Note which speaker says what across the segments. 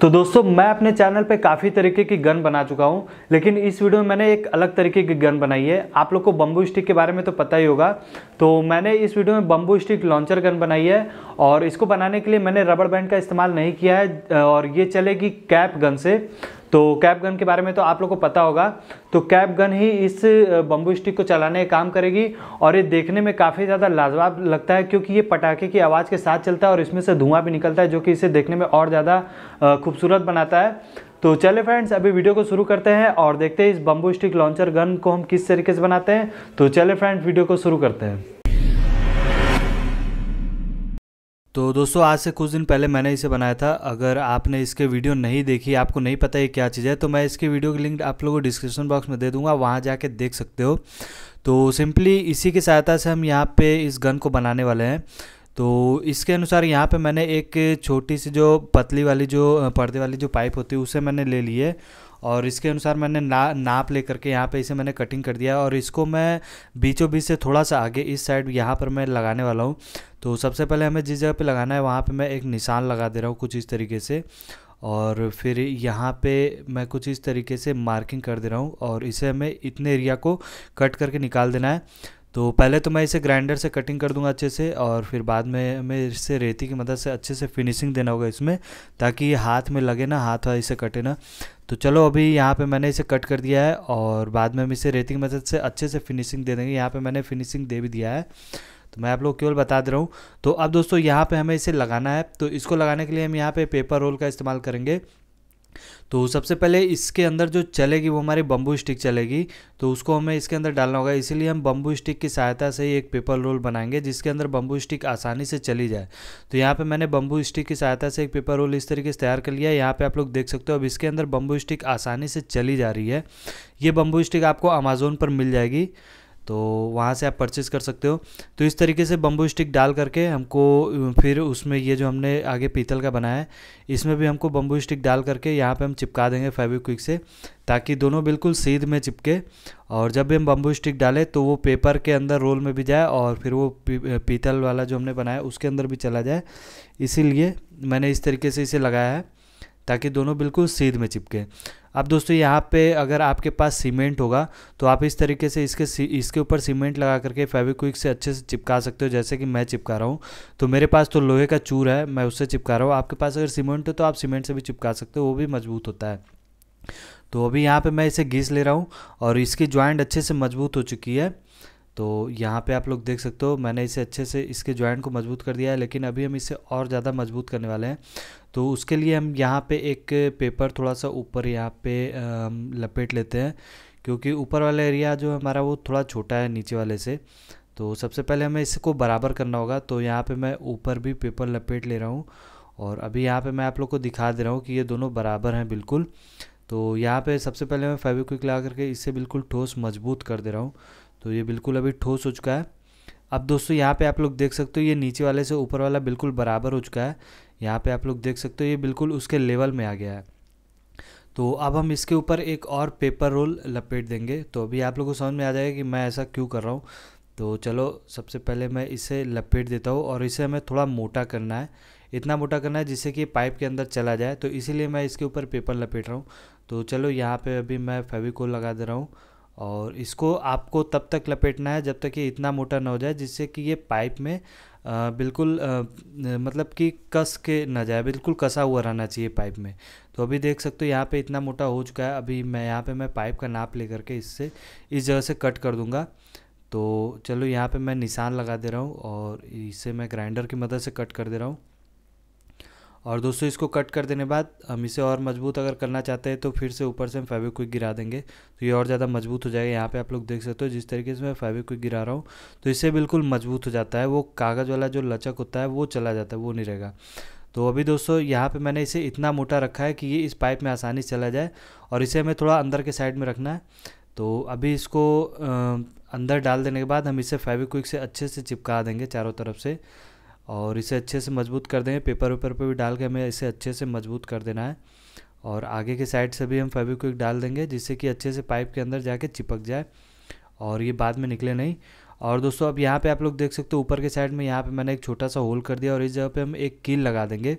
Speaker 1: तो दोस्तों मैं अपने चैनल पे काफ़ी तरीके की गन बना चुका हूँ लेकिन इस वीडियो में मैंने एक अलग तरीके की गन बनाई है आप लोग को बम्बू स्टिक के बारे में तो पता ही होगा तो मैंने इस वीडियो में बम्बू स्टिक लॉन्चर गन बनाई है और इसको बनाने के लिए मैंने रबर बैंड का इस्तेमाल नहीं किया है और ये चलेगी कैप गन से तो कैप गन के बारे में तो आप लोग को पता होगा तो कैप गन ही इस बम्बू स्टिक को चलाने का काम करेगी और ये देखने में काफ़ी ज़्यादा लाजवाब लगता है क्योंकि ये पटाखे की आवाज़ के साथ चलता है और इसमें से धुआं भी निकलता है जो कि इसे देखने में और ज़्यादा खूबसूरत बनाता है तो चले फ्रेंड्स अभी वीडियो को शुरू करते हैं और देखते हैं इस बम्बू स्टिक लॉन्चर गन को हम किस तरीके से बनाते हैं तो चले फ्रेंड्स वीडियो को शुरू करते हैं तो दोस्तों आज से कुछ दिन पहले मैंने इसे बनाया था अगर आपने इसके वीडियो नहीं देखी आपको नहीं पता ये क्या चीज़ है तो मैं इसके वीडियो की लिंक आप लोगों को डिस्क्रिप्शन बॉक्स में दे दूंगा वहाँ जाके देख सकते हो तो सिंपली इसी की सहायता से हम यहाँ पे इस गन को बनाने वाले हैं तो इसके अनुसार यहाँ पे मैंने एक छोटी सी जो पतली वाली जो पर्दे वाली जो पाइप होती है उसे मैंने ले ली है और इसके अनुसार मैंने ना नाप ले करके यहाँ पे इसे मैंने कटिंग कर दिया और इसको मैं बीचों बीच से थोड़ा सा आगे इस साइड यहाँ पर मैं लगाने वाला हूँ तो सबसे पहले हमें जिस जगह पे लगाना है वहाँ पे मैं एक निशान लगा दे रहा हूँ कुछ इस तरीके से और फिर यहाँ पे मैं कुछ इस तरीके से मार्किंग कर दे रहा हूँ और इसे हमें इतने एरिया को कट करके निकाल देना है तो पहले तो मैं इसे ग्राइंडर से कटिंग कर दूंगा अच्छे से और फिर बाद में हमें इसे रेती की मदद से अच्छे से फिनिशिंग देना होगा इसमें ताकि हाथ में लगे ना हाथ इसे कटे ना तो चलो अभी यहाँ पे मैंने इसे कट कर दिया है और बाद में हम इसे रेती की मदद से अच्छे से फिनिशिंग दे देंगे यहाँ पर मैंने फिनिशिंग दे भी दिया है तो मैं आप लोग केवल बता दे रहा हूँ तो अब दोस्तों यहाँ पर हमें इसे लगाना है तो इसको लगाने के लिए हम यहाँ पर पेपर रोल का इस्तेमाल करेंगे तो सबसे पहले इसके अंदर जो चलेगी वो हमारी बम्बू स्टिक चलेगी तो उसको हमें इसके अंदर डालना होगा इसीलिए हम बम्बू स्टिक की सहायता से ही एक पेपर रोल बनाएंगे जिसके अंदर बम्बू स्टिक आसानी से चली जाए तो यहाँ पे मैंने बम्बू स्टिक की सहायता से एक पेपर रोल इस तरीके से तैयार कर लिया है यहाँ पर आप लोग देख सकते हो अब इसके अंदर बम्बू स्टिक आसानी से चली जा रही है ये बम्बू स्टिक आपको अमेजोन पर मिल जाएगी तो वहाँ से आप परचेज़ कर सकते हो तो इस तरीके से बम्बू स्टिक डाल करके हमको फिर उसमें ये जो हमने आगे पीतल का बनाया है इसमें भी हमको बम्बू स्टिक डाल करके यहाँ पे हम चिपका देंगे फेविक्विक से ताकि दोनों बिल्कुल सीध में चिपके और जब भी हम बम्बू स्टिक डालें तो वो पेपर के अंदर रोल में भी जाए और फिर वो पीतल वाला जो हमने बनाया उसके अंदर भी चला जाए इसीलिए मैंने इस तरीके से इसे लगाया है ताकि दोनों बिल्कुल सीध में चिपके अब दोस्तों यहाँ पे अगर आपके पास सीमेंट होगा तो आप इस तरीके से इसके इसके ऊपर सीमेंट लगा करके फेविक्विक से अच्छे से चिपका सकते हो जैसे कि मैं चिपका रहा हूँ तो मेरे पास तो लोहे का चूर है मैं उससे चिपका रहा हूँ आपके पास अगर सीमेंट हो तो आप सीमेंट से भी चिपका सकते हो वो भी मजबूत होता है तो अभी यहाँ पर मैं इसे घीस ले रहा हूँ और इसकी ज्वाइंट अच्छे से मजबूत हो चुकी है तो यहाँ पे आप लोग देख सकते हो मैंने इसे अच्छे से इसके ज्वाइंट को मजबूत कर दिया है लेकिन अभी हम इसे और ज़्यादा मजबूत करने वाले हैं तो उसके लिए हम यहाँ पे एक पेपर थोड़ा सा ऊपर यहाँ पे लपेट लेते हैं क्योंकि ऊपर वाला एरिया जो हमारा वो थोड़ा छोटा है नीचे वाले से तो सबसे पहले हमें इसको बराबर करना होगा तो यहाँ पर मैं ऊपर भी पेपर लपेट ले रहा हूँ और अभी यहाँ पर मैं आप लोग को दिखा दे रहा हूँ कि ये दोनों बराबर हैं बिल्कुल तो यहाँ पे सबसे पहले मैं फेविक्विक लगा करके इसे बिल्कुल ठोस मजबूत कर दे रहा हूँ तो ये बिल्कुल अभी ठोस हो चुका है अब दोस्तों यहाँ पे आप लोग देख सकते हो ये नीचे वाले से ऊपर वाला बिल्कुल बराबर हो चुका है यहाँ पे आप लोग देख सकते हो ये बिल्कुल उसके लेवल में आ गया है तो अब हम इसके ऊपर एक और पेपर रोल लपेट देंगे तो अभी आप लोगों को समझ में आ जाएगा कि मैं ऐसा क्यों कर रहा हूँ तो चलो सबसे पहले मैं इसे लपेट देता हूँ और इसे हमें थोड़ा मोटा करना है इतना मोटा करना है जिससे कि पाइप के अंदर चला जाए तो इसीलिए मैं इसके ऊपर पेपर लपेट रहा हूँ तो चलो यहाँ पर अभी मैं फेविकोल लगा दे रहा हूँ और इसको आपको तब तक लपेटना है जब तक ये इतना मोटा ना हो जाए जिससे कि ये पाइप में आ, बिल्कुल आ, मतलब कि कस के ना जाए बिल्कुल कसा हुआ रहना चाहिए पाइप में तो अभी देख सकते हो यहाँ पे इतना मोटा हो चुका है अभी मैं यहाँ पे मैं पाइप का नाप ले करके इससे इस जगह से कट कर दूँगा तो चलो यहाँ पे मैं निशान लगा दे रहा हूँ और इसे मैं ग्राइंडर की मदद से कट कर दे रहा हूँ और दोस्तों इसको कट कर देने बाद हम इसे और मजबूत अगर करना चाहते हैं तो फिर से ऊपर से हम फैब्रिक क्विक गिरा देंगे तो ये और ज़्यादा मजबूत हो जाएगा यहाँ पे आप लोग देख सकते हो जिस तरीके से मैं फैब्रिक क्विक गिरा रहा हूँ तो इससे बिल्कुल मजबूत हो जाता है वो कागज़ वाला जो लचक होता है वो चला जाता है वो नहीं रहेगा तो अभी दोस्तों यहाँ पर मैंने इसे इतना मोटा रखा है कि ये इस पाइप में आसानी से चला जाए और इसे हमें थोड़ा अंदर के साइड में रखना है तो अभी इसको अंदर डाल देने के बाद हम इसे फैब्रिक क्विक से अच्छे से चिपका देंगे चारों तरफ से और इसे अच्छे से मजबूत कर देंगे पेपर वेपर पर भी डाल के हमें इसे अच्छे से मजबूत कर देना है और आगे के साइड से भी हम फेविक्विक डाल देंगे जिससे कि अच्छे से पाइप के अंदर जाके चिपक जाए और ये बाद में निकले नहीं और दोस्तों अब यहाँ पे आप लोग देख सकते हो ऊपर के साइड में यहाँ पे मैंने एक छोटा सा होल कर दिया और इस जगह पे हम एक कील लगा देंगे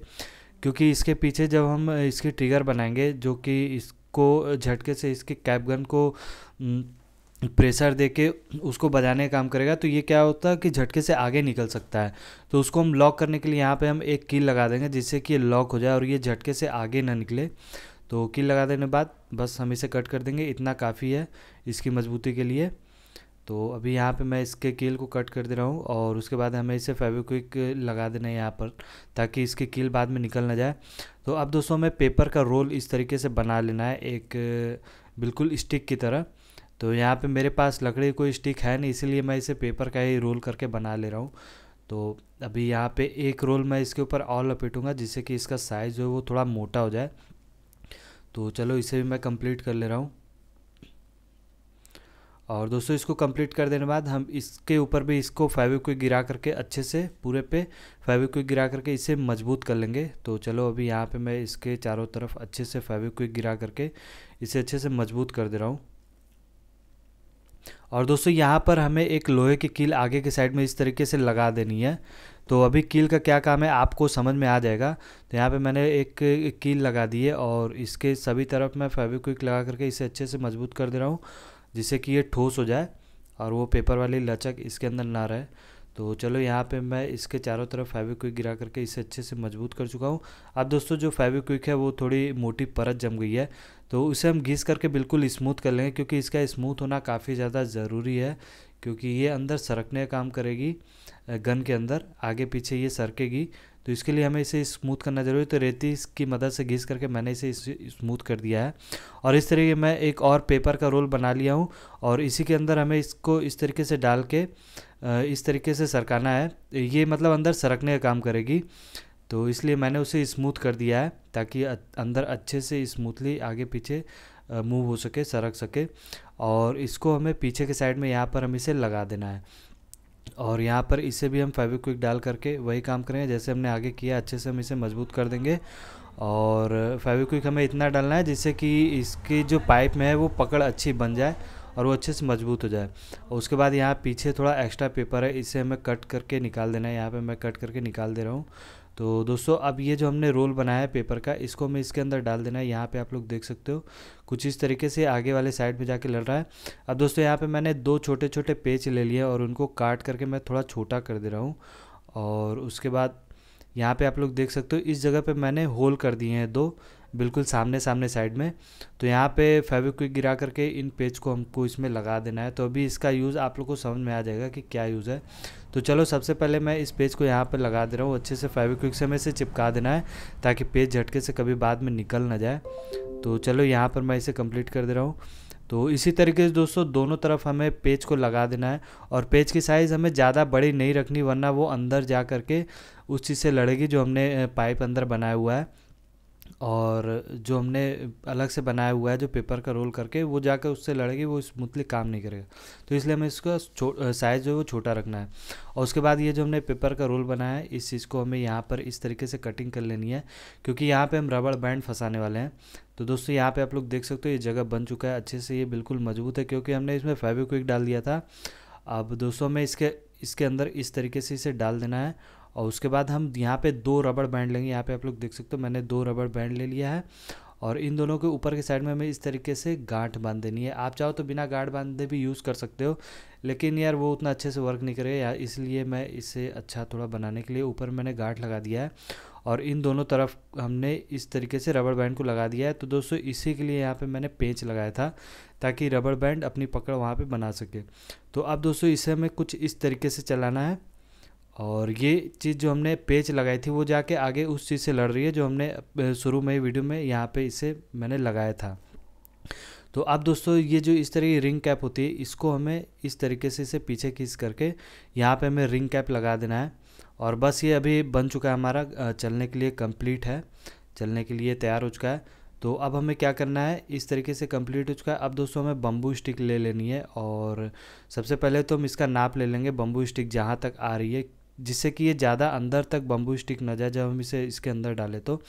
Speaker 1: क्योंकि इसके पीछे जब हम इसकी ट्रिगर बनाएंगे जो कि इसको झटके से इसके कैप गन को न, प्रेशर दे के उसको बजाने का काम करेगा तो ये क्या होता है कि झटके से आगे निकल सकता है तो उसको हम लॉक करने के लिए यहाँ पे हम एक कील लगा देंगे जिससे कि ये लॉक हो जाए और ये झटके से आगे ना निकले तो कील लगा देने बाद बस हम इसे कट कर देंगे इतना काफ़ी है इसकी मजबूती के लिए तो अभी यहाँ पे मैं इसके कील को कट कर दे रहा हूँ और उसके बाद हमें इसे फेविक्विक लगा देना है यहाँ पर ताकि इसके कील बाद में निकल ना जाए तो अब दोस्तों हमें पेपर का रोल इस तरीके से बना लेना है एक बिल्कुल स्टिक की तरह तो यहाँ पे मेरे पास लकड़ी कोई स्टिक है नहीं इसीलिए मैं इसे पेपर का ही रोल करके बना ले रहा हूँ तो अभी यहाँ पे एक रोल मैं इसके ऊपर और लपेटूंगा जिससे कि इसका साइज़ जो है वो थोड़ा मोटा हो जाए तो चलो इसे भी मैं कंप्लीट कर ले रहा हूँ और दोस्तों इसको कंप्लीट कर देने बाद हम इसके ऊपर भी इसको को गिरा करके अच्छे से पूरे पे को गिरा करके इसे मजबूत कर लेंगे तो चलो अभी यहाँ पे मैं इसके चारों तरफ अच्छे से को गिरा करके इसे अच्छे से मजबूत कर दे रहा हूँ और दोस्तों यहाँ पर हमें एक लोहे की कील आगे की साइड में इस तरीके से लगा देनी है तो अभी कील का क्या काम है आपको समझ में आ जाएगा तो यहाँ पे मैंने एक, एक कील लगा दी है और इसके सभी तरफ मैं फेविक्विक लगा करके इसे अच्छे से मजबूत कर दे रहा हूँ जिससे कि ये ठोस हो जाए और वो पेपर वाली लचक इसके अंदर ना रहे तो चलो यहाँ पे मैं इसके चारों तरफ क्विक गिरा करके इसे अच्छे से मजबूत कर चुका हूँ अब दोस्तों जो फैब्रिक है वो थोड़ी मोटी परत जम गई है तो उसे हम घिस करके बिल्कुल स्मूथ कर लेंगे क्योंकि इसका स्मूथ होना काफ़ी ज़्यादा ज़रूरी है क्योंकि ये अंदर सरकने का काम करेगी गन के अंदर आगे पीछे ये सरकेगी तो इसके लिए हमें इसे स्मूथ करना जरूरी तो रेती की मदद से घिस करके मैंने इसे स्मूथ कर दिया है और इस तरीके मैं एक और पेपर का रोल बना लिया हूँ और इसी के अंदर हमें इसको इस तरीके से डाल के इस तरीके से सरकाना है ये मतलब अंदर सरकने का काम करेगी तो इसलिए मैंने उसे स्मूथ कर दिया है ताकि अंदर अच्छे से स्मूथली आगे पीछे मूव हो सके सरक सके और इसको हमें पीछे के साइड में यहाँ पर हम इसे लगा देना है और यहाँ पर इसे भी हम क्विक डाल करके वही काम करेंगे जैसे हमने आगे किया अच्छे से हम इसे मजबूत कर देंगे और क्विक हमें इतना डालना है जिससे कि इसकी जो पाइप में है वो पकड़ अच्छी बन जाए और वो अच्छे से मजबूत हो जाए और उसके बाद यहाँ पीछे थोड़ा एक्स्ट्रा पेपर है इसे हमें कट करके निकाल देना है यहाँ पर मैं कट करके निकाल दे रहा हूँ तो दोस्तों अब ये जो हमने रोल बनाया है पेपर का इसको हमें इसके अंदर डाल देना है यहाँ पे आप लोग देख सकते हो कुछ इस तरीके से आगे वाले साइड पे जाके लड़ रहा है अब दोस्तों यहाँ पे मैंने दो छोटे छोटे पेच ले लिए और उनको काट करके मैं थोड़ा छोटा कर दे रहा हूँ और उसके बाद यहाँ पर आप लोग देख सकते हो इस जगह पर मैंने होल कर दिए हैं दो बिल्कुल सामने सामने साइड में तो यहाँ पे फेविक्विक गिरा करके इन पेज को हमको इसमें लगा देना है तो अभी इसका यूज़ आप लोग को समझ में आ जाएगा कि क्या यूज़ है तो चलो सबसे पहले मैं इस पेज को यहाँ पर लगा दे रहा हूँ अच्छे से फेविक्विक से हमें इसे चिपका देना है ताकि पेज झटके से कभी बाद में निकल ना जाए तो चलो यहाँ पर मैं इसे कम्प्लीट कर दे रहा हूँ तो इसी तरीके से दोस्तों दोनों तरफ हमें पेज को लगा देना है और पेज की साइज़ हमें ज़्यादा बड़ी नहीं रखनी वरना वो अंदर जा करके उस चीज़ से लड़ेगी जो हमने पाइप अंदर बनाया हुआ है और जो हमने अलग से बनाया हुआ है जो पेपर का रोल करके वो जाकर उससे लड़ेगी वो स्मूथली काम नहीं करेगा तो इसलिए हमें इसका साइज़ जो है वो छोटा रखना है और उसके बाद ये जो हमने पेपर का रोल बनाया है इस चीज़ को हमें यहाँ पर इस तरीके से कटिंग कर लेनी है क्योंकि यहाँ पर हम रबड़ बैंड फंसाने वाले हैं तो दोस्तों यहाँ पर आप लोग देख सकते हो ये जगह बन चुका है अच्छे से ये बिल्कुल मजबूत है क्योंकि हमने इसमें क्विक डाल दिया था अब दोस्तों हमें इसके इसके अंदर इस तरीके से इसे डाल देना है और उसके बाद हम यहाँ पे दो रबड़ बैंड लेंगे यहाँ पे आप लोग देख सकते हो मैंने दो रबड़ बैंड ले लिया है और इन दोनों के ऊपर के साइड में हमें इस तरीके से गांठ बांध देनी है आप चाहो तो बिना गांठ बांधे भी यूज़ कर सकते हो लेकिन यार वो उतना अच्छे से वर्क नहीं करेगा यार इसलिए मैं इसे अच्छा थोड़ा बनाने के लिए ऊपर मैंने गांठ लगा दिया है और इन दोनों तरफ हमने इस तरीके से रबड़ बैंड को लगा दिया है तो दोस्तों इसी के लिए यहाँ पर मैंने पेंच लगाया था ताकि रबड़ बैंड अपनी पकड़ वहाँ पर बना सके तो अब दोस्तों इसे हमें कुछ इस तरीके से चलाना है और ये चीज़ जो हमने पेच लगाई थी वो जाके आगे उस चीज़ से लड़ रही है जो हमने शुरू में वीडियो में यहाँ पे इसे मैंने लगाया था तो अब दोस्तों ये जो इस तरह की रिंग कैप होती है इसको हमें इस तरीके से इसे पीछे खींच करके यहाँ पे हमें रिंग कैप लगा देना है और बस ये अभी बन चुका है हमारा चलने के लिए कम्प्लीट है चलने के लिए तैयार हो चुका है तो अब हमें क्या करना है इस तरीके से कंप्लीट हो चुका है अब दोस्तों हमें बम्बू स्टिक ले लेनी है और सबसे पहले तो हम इसका नाप ले लेंगे बम्बू स्टिक जहाँ तक आ रही है जिससे कि ये ज़्यादा अंदर तक बम्बू स्टिक न जाए जब हम इसे इसके अंदर डालें तो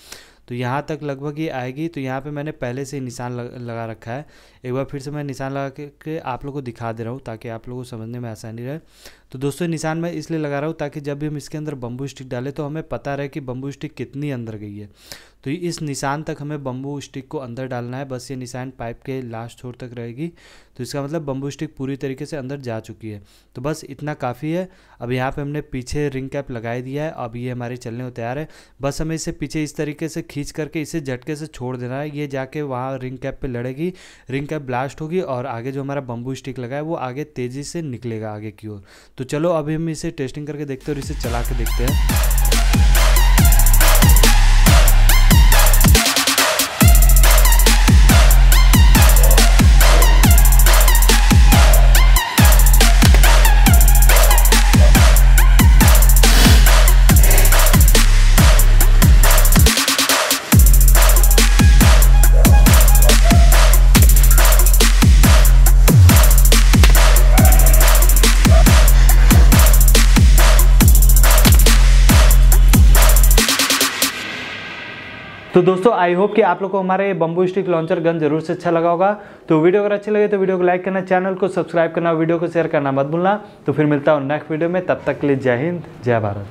Speaker 1: तो यहाँ तक लगभग ये आएगी तो यहाँ पे मैंने पहले से निशान लगा रखा है एक बार फिर से मैं निशान लगा के, के आप लोगों को दिखा दे रहा हूँ ताकि आप लोगों को समझने में आसानी रहे तो दोस्तों निशान मैं इसलिए लगा रहा हूँ ताकि जब भी हम इसके अंदर बम्बू स्टिक डालें तो हमें पता रहे कि बम्बू स्टिक कितनी अंदर गई है तो इस निशान तक हमें बम्बू स्टिक को अंदर डालना है बस ये निशान पाइप के लास्ट छोर तक रहेगी तो इसका मतलब बम्बू स्टिक पूरी तरीके से अंदर जा चुकी है तो बस इतना काफ़ी है अब यहाँ पे हमने पीछे रिंग कैप लगाई दिया है अब ये हमारे चलने को तैयार है बस हमें इसे पीछे इस तरीके से खींच करके इसे झटके से छोड़ देना है ये जाके वहाँ रिंग कैप पर लड़ेगी रिंग कैप ब्लास्ट होगी और आगे जो हमारा बम्बू स्टिक लगा है वो आगे तेज़ी से निकलेगा आगे की ओर तो चलो अभी हम इसे टेस्टिंग करके देखते हैं और इसे चला के देखते हैं तो दोस्तों आई होप कि आप लोग को हमारे बम्बू स्टिक लॉन्चर गन जरूर से अच्छा लगा होगा तो वीडियो अगर अच्छी लगे तो वीडियो को लाइक करना चैनल को सब्सक्राइब करना वीडियो को शेयर करना मत भूलना तो फिर मिलता हूँ नेक्स्ट वीडियो में तब तक के लिए जय हिंद जय भारत